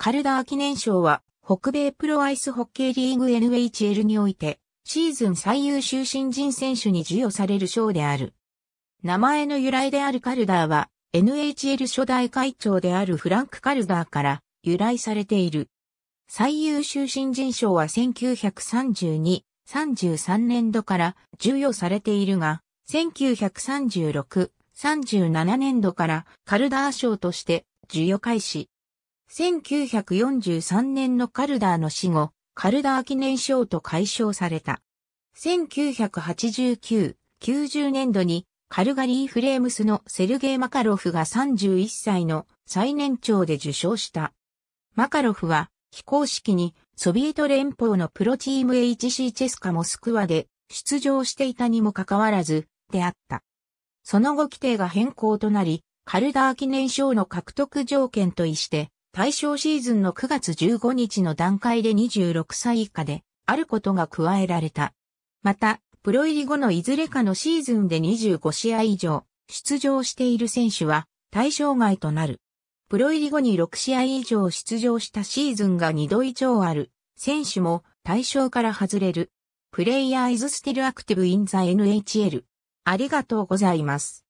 カルダー記念賞は、北米プロアイスホッケーリーグ NHL において、シーズン最優秀新人選手に授与される賞である。名前の由来であるカルダーは、NHL 初代会長であるフランク・カルダーから由来されている。最優秀新人賞は1932、33年度から授与されているが、1936、37年度からカルダー賞として授与開始。1943年のカルダーの死後、カルダー記念賞と解消された。1989、90年度にカルガリー・フレームスのセルゲイ・マカロフが31歳の最年長で受賞した。マカロフは非公式にソビエト連邦のプロチーム HC チェスカモスクワで出場していたにもかかわらずであった。その後規定が変更となり、カルダー記念賞の獲得条件と意して、対象シーズンの9月15日の段階で26歳以下であることが加えられた。また、プロ入り後のいずれかのシーズンで25試合以上出場している選手は対象外となる。プロ入り後に6試合以上出場したシーズンが2度以上ある選手も対象から外れる。プレイヤーイズスティルアクティブインザ NHL。ありがとうございます。